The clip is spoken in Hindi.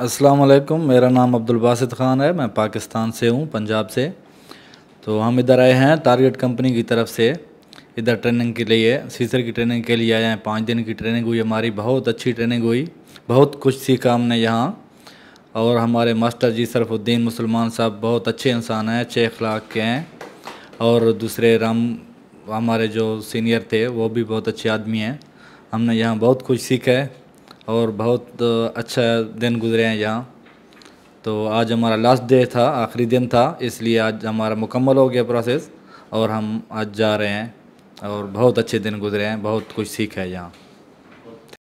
अस्सलाम मेरा नाम अब्दुल बासित ख़ान है मैं पाकिस्तान से हूँ पंजाब से तो हम इधर आए हैं टारगेट कंपनी की तरफ से इधर ट्रेनिंग के लिए सीसर की ट्रेनिंग के लिए आए हैं पाँच दिन की ट्रेनिंग हुई हमारी बहुत अच्छी ट्रेनिंग हुई बहुत कुछ सीखा हमने यहाँ और हमारे मास्टर जी सरफुद्दीन मुसलमान साहब बहुत अच्छे इंसान हैं अच्छे अखलाक के हैं और दूसरे राम हमारे जो सीनियर थे वो भी बहुत अच्छे आदमी हैं हमने यहाँ बहुत कुछ सीखा है और बहुत अच्छा दिन गुजरे हैं यहाँ तो आज हमारा लास्ट डे था आखिरी दिन था इसलिए आज हमारा मुकम्मल हो गया प्रोसेस और हम आज जा रहे हैं और बहुत अच्छे दिन गुजरे हैं बहुत कुछ सीखा है यहाँ